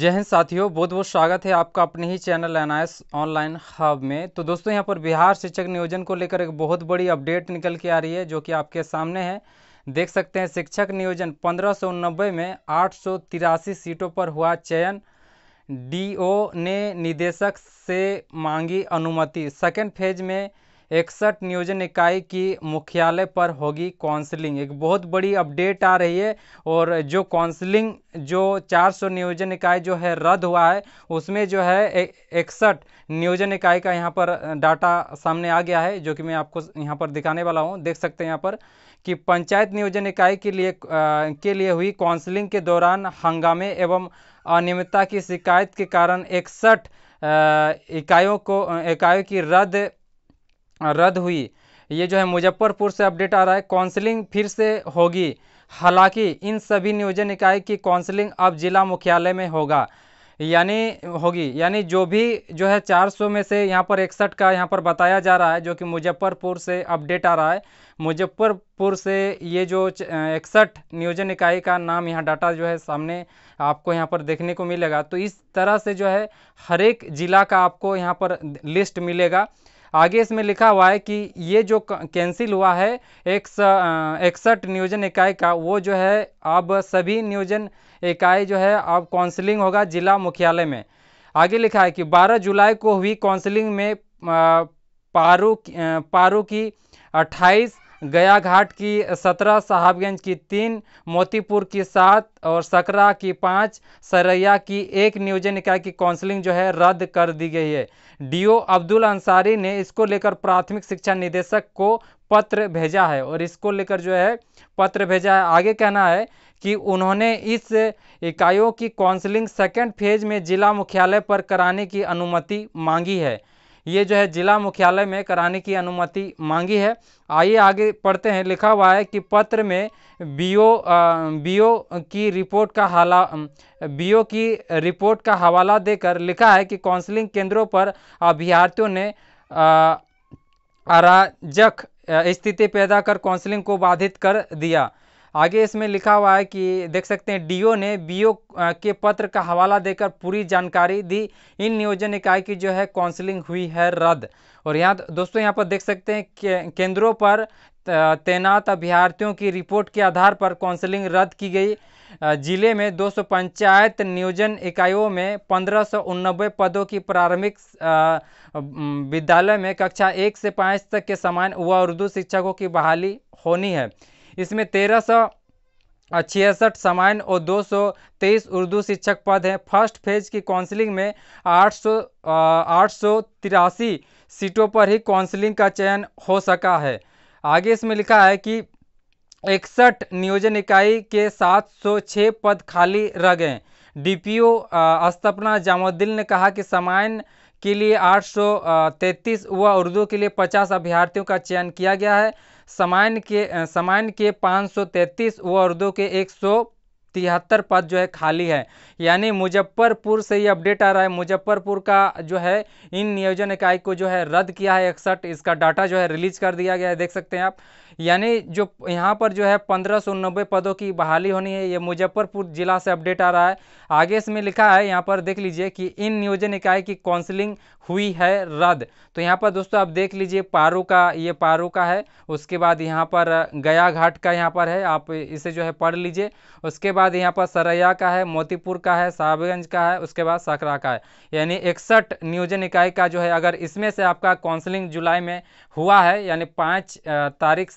जय हिंद साथियों बहुत बहुत स्वागत है आपका अपने ही चैनल एन ऑनलाइन हब में तो दोस्तों यहाँ पर बिहार शिक्षक नियोजन को लेकर एक बहुत बड़ी अपडेट निकल के आ रही है जो कि आपके सामने है देख सकते हैं शिक्षक नियोजन पंद्रह में आठ सीटों पर हुआ चयन डीओ ने निदेशक से मांगी अनुमति सेकेंड फेज में इकसठ नियोजन इकाई की मुख्यालय पर होगी काउंसलिंग एक बहुत बड़ी अपडेट आ रही है और जो काउंसलिंग जो 400 नियोजन इकाई जो है रद्द हुआ है उसमें जो है इकसठ नियोजन इकाई का यहाँ पर डाटा सामने आ गया है जो कि मैं आपको यहाँ पर दिखाने वाला हूँ देख सकते हैं यहाँ पर कि पंचायत नियोजन इकाई के लिए आ, के लिए हुई काउंसलिंग के दौरान हंगामे एवं अनियमितता की शिकायत के कारण इकसठ इकाइयों को इकाइयों की रद्द रद्द हुई ये जो है मुजफ्फरपुर से अपडेट आ रहा है काउंसलिंग फिर से होगी हालांकि इन सभी नियोजन इकाई की काउंसलिंग अब जिला मुख्यालय में होगा यानी होगी यानी जो भी जो है 400 में से यहाँ पर इकसठ का यहाँ पर बताया जा रहा है जो कि मुजफ्फरपुर से अपडेट आ रहा है मुजफ्फरपुर से ये जो इकसठ नियोजन इकाई का नाम यहाँ डाटा जो है सामने आपको यहाँ पर देखने को मिलेगा तो इस तरह से जो है हर एक ज़िला का आपको यहाँ पर लिस्ट मिलेगा आगे इसमें लिखा हुआ है कि ये जो कैंसिल हुआ है एक इकसठ नियोजन इकाई का वो जो है अब सभी नियोजन इकाई जो है अब काउंसलिंग होगा जिला मुख्यालय में आगे लिखा है कि 12 जुलाई को हुई काउंसलिंग में पारू पारू की गया घाट की सत्रह साहबगंज की तीन मोतीपुर की सात और सकरा की पाँच सरैया की एक नियोजन निकाय की काउंसलिंग जो है रद्द कर दी गई है डीओ अब्दुल अंसारी ने इसको लेकर प्राथमिक शिक्षा निदेशक को पत्र भेजा है और इसको लेकर जो है पत्र भेजा है आगे कहना है कि उन्होंने इस इकाइयों की काउंसलिंग सेकेंड फेज में जिला मुख्यालय पर कराने की अनुमति मांगी है ये जो है जिला मुख्यालय में कराने की अनुमति मांगी है आइए आगे पढ़ते हैं लिखा हुआ है कि पत्र में बीओ बीओ की रिपोर्ट का हाला बीओ की रिपोर्ट का हवाला देकर लिखा है कि काउंसलिंग केंद्रों पर अभ्यर्थियों ने अराजक स्थिति पैदा कर काउंसलिंग को बाधित कर दिया आगे इसमें लिखा हुआ है कि देख सकते हैं डीओ ने बीओ के पत्र का हवाला देकर पूरी जानकारी दी इन नियोजन इकाई की जो है काउंसलिंग हुई है रद्द और यहाँ दोस्तों यहाँ पर देख सकते हैं के, केंद्रों पर तैनात अभ्यर्थियों की रिपोर्ट के आधार पर काउंसलिंग रद्द की गई जिले में सौ पंचायत नियोजन इकाइयों में पंद्रह पदों की प्रारंभिक विद्यालय में कक्षा एक से पाँच तक के समान व उर्दू शिक्षकों की बहाली होनी है इसमें तेरह सौ छियासठ सामान्य और तेईस उर्दू शिक्षक पद हैं फर्स्ट फेज की काउंसलिंग में आठ सौ आठ सौ तिरासी सीटों पर ही काउंसलिंग का चयन हो सका है आगे इसमें लिखा है कि इकसठ नियोजन इकाई के 706 पद खाली रह गए डीपीओ अस्तपना जामुद्दीन ने कहा कि सामान्य के लिए 833 व उर्दू के लिए 50 अभ्यर्थियों का चयन किया गया है सामान्य के सामान्य के पाँच सौ तैंतीस व उर्दू के एक सौ तिहत्तर पद जो है खाली है यानी मुजफ्फरपुर से ये अपडेट आ रहा है मुजफ्फरपुर का जो है इन नियोजन इकाई को जो है रद्द किया है इकसठ इसका डाटा जो है रिलीज कर दिया गया है देख सकते हैं आप यानी जो यहाँ पर जो है पंद्रह सौ नब्बे पदों की बहाली होनी है ये मुजफ्फरपुर जिला से अपडेट आ रहा है आगे इसमें लिखा है यहाँ पर देख लीजिए कि इन नियोजन इकाई की काउंसलिंग हुई है रद्द तो यहाँ पर दोस्तों आप देख लीजिए पारू का ये पारू का है उसके बाद यहाँ पर गया घाट का यहाँ पर है आप इसे जो है पढ़ लीजिए उसके बाद बाद यहाँ पर सरैया का है मोतीपुर का है साहबगंज का है उसके बाद सकरा का है यानी इकसठ नियोजन इकाई का जो है अगर इसमें से आपका काउंसलिंग जुलाई में हुआ है यानी पाँच तारीख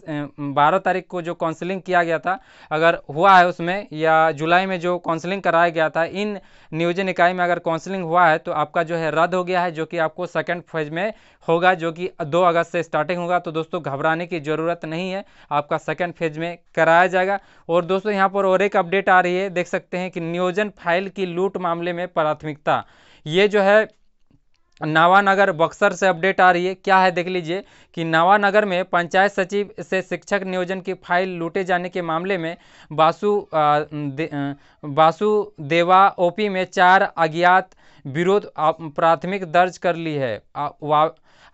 बारह तारीख को जो काउंसलिंग किया गया था अगर हुआ है उसमें या जुलाई में जो काउंसलिंग कराया गया था इन नियोजन इकाई में अगर काउंसलिंग हुआ है तो आपका जो है रद्द हो गया है जो कि आपको सेकेंड फेज में होगा जो कि दो अगस्त से स्टार्टिंग होगा तो दोस्तों घबराने की ज़रूरत नहीं है आपका सेकेंड फेज में कराया जाएगा और दोस्तों यहाँ पर और एक अपडेट आ आ रही है देख सकते हैं कि नियोजन फाइल की लूट मामले में प्राथमिकता ये जो है नवानगर बक्सर से अपडेट आ रही है क्या है देख लीजिए कि नवानगर में पंचायत सचिव से शिक्षक नियोजन की फाइल लूटे जाने के मामले में बासु दे, बासु देवा ओपी में चार अज्ञात विरोध प्राथमिक दर्ज कर ली है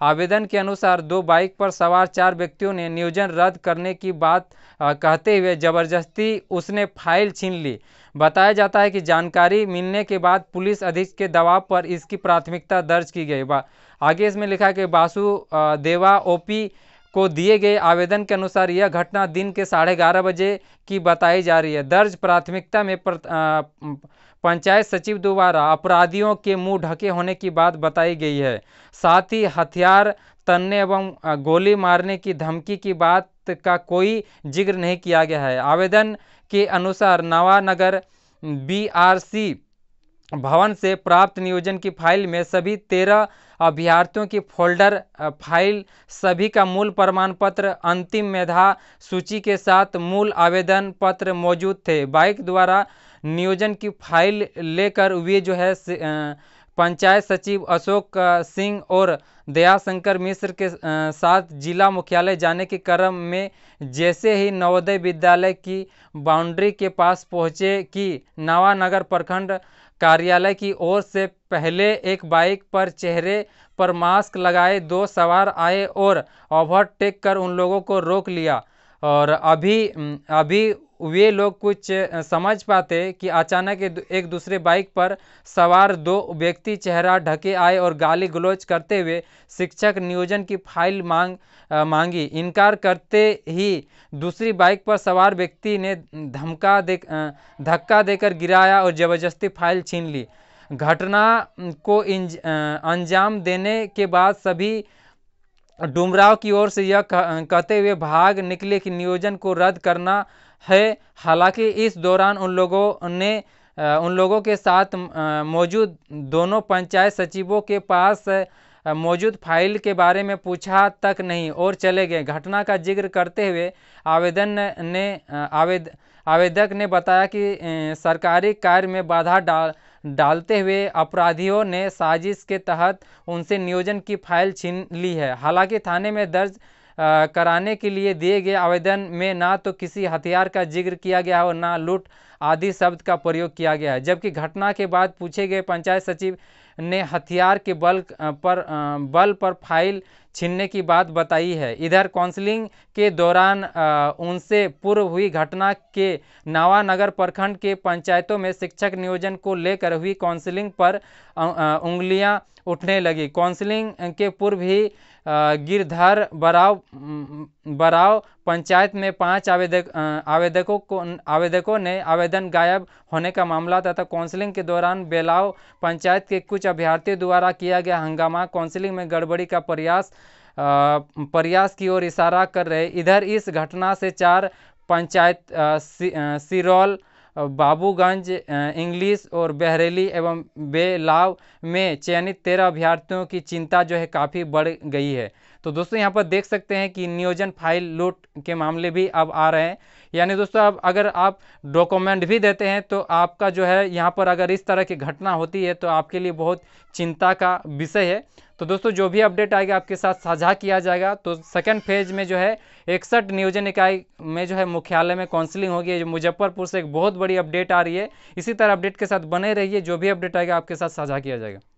आवेदन के अनुसार दो बाइक पर सवार चार व्यक्तियों ने नियोजन रद्द करने की बात कहते हुए जबरदस्ती उसने फाइल छीन ली बताया जाता है कि जानकारी मिलने के बाद पुलिस अधीक्षक के दबाव पर इसकी प्राथमिकता दर्ज की गई आगे इसमें लिखा कि बासु देवा ओपी को दिए गए आवेदन के अनुसार यह घटना दिन के साढ़े ग्यारह बजे की बताई जा रही है दर्ज प्राथमिकता में प्र, आ, पंचायत सचिव द्वारा अपराधियों के मुंह ढके होने की बात बताई गई है साथ ही हथियार तनने एवं गोली मारने की धमकी की बात का कोई जिक्र नहीं किया गया है आवेदन के अनुसार नवानगर बीआरसी भवन से प्राप्त नियोजन की फाइल में सभी तेरह अभ्यर्थियों की फोल्डर फाइल सभी का मूल प्रमाण पत्र अंतिम मेधा सूची के साथ मूल आवेदन पत्र मौजूद थे बाइक द्वारा नियोजन की फाइल लेकर वे जो है पंचायत सचिव अशोक सिंह और दयाशंकर मिश्र के साथ जिला मुख्यालय जाने के क्रम में जैसे ही नवोदय विद्यालय की बाउंड्री के पास पहुंचे कि नवानगर प्रखंड कार्यालय की ओर से पहले एक बाइक पर चेहरे पर मास्क लगाए दो सवार आए और ओवरटेक कर उन लोगों को रोक लिया और अभी अभी वे लोग कुछ समझ पाते कि अचानक एक दूसरे बाइक पर सवार दो व्यक्ति चेहरा ढके आए और गाली गलौज करते हुए शिक्षक नियोजन की फाइल मांग मांगी इनकार करते ही दूसरी बाइक पर सवार व्यक्ति ने धमका दे धक्का देकर गिराया और ज़बरदस्ती फाइल छीन ली घटना को अंजाम देने के बाद सभी डुमराव की ओर से यह कहते हुए भाग निकले कि नियोजन को रद्द करना है हालांकि इस दौरान उन लोगों ने उन लोगों के साथ मौजूद दोनों पंचायत सचिवों के पास मौजूद फाइल के बारे में पूछा तक नहीं और चले गए घटना का जिक्र करते हुए आवेदन ने आवेद आवेदक ने बताया कि सरकारी कार्य में बाधा डाल डालते हुए अपराधियों ने साजिश के तहत उनसे नियोजन की फाइल छीन ली है हालांकि थाने में दर्ज कराने के लिए दिए गए आवेदन में ना तो किसी हथियार का जिक्र किया गया है और ना लूट आदि शब्द का प्रयोग किया गया है जबकि घटना के बाद पूछे गए पंचायत सचिव ने हथियार के बल पर बल पर फाइल छीनने की बात बताई है इधर काउंसलिंग के दौरान उनसे पूर्व हुई घटना के नावानगर प्रखंड के पंचायतों में शिक्षक नियोजन को लेकर हुई काउंसलिंग पर उंगलियां उठने लगी काउंसलिंग के पूर्व ही गिरधर बराव बराव पंचायत में पांच आवेदक आवेदकों को आवेदकों ने आवेदन गायब होने का मामला तथा काउंसलिंग के दौरान बेलाव पंचायत के कुछ कुछ अभ्यर्थियों द्वारा किया गया हंगामा काउंसिलिंग में गड़बड़ी का प्रयास प्रयास की ओर इशारा कर रहे इधर इस घटना से चार पंचायत सिरौल बाबूगंज इंग्लिश और बहरेली एवं बेलाव में चयनित तेरह अभ्यर्थियों की चिंता जो है काफ़ी बढ़ गई है तो दोस्तों यहाँ पर देख सकते हैं कि नियोजन फाइल लूट के मामले भी अब आ रहे हैं यानी दोस्तों अब अगर आप डॉक्यूमेंट भी देते हैं तो आपका जो है यहाँ पर अगर इस तरह की घटना होती है तो आपके लिए बहुत चिंता का विषय है तो दोस्तों जो भी अपडेट आएगा आपके साथ साझा किया जाएगा तो सेकंड फेज में जो है इकसठ नियोजन इकाई में जो है मुख्यालय में काउंसलिंग होगी जो मुजफ्फरपुर से एक बहुत बड़ी अपडेट आ रही है इसी तरह अपडेट के साथ बने रहिए जो भी अपडेट आएगा आपके साथ साझा किया जाएगा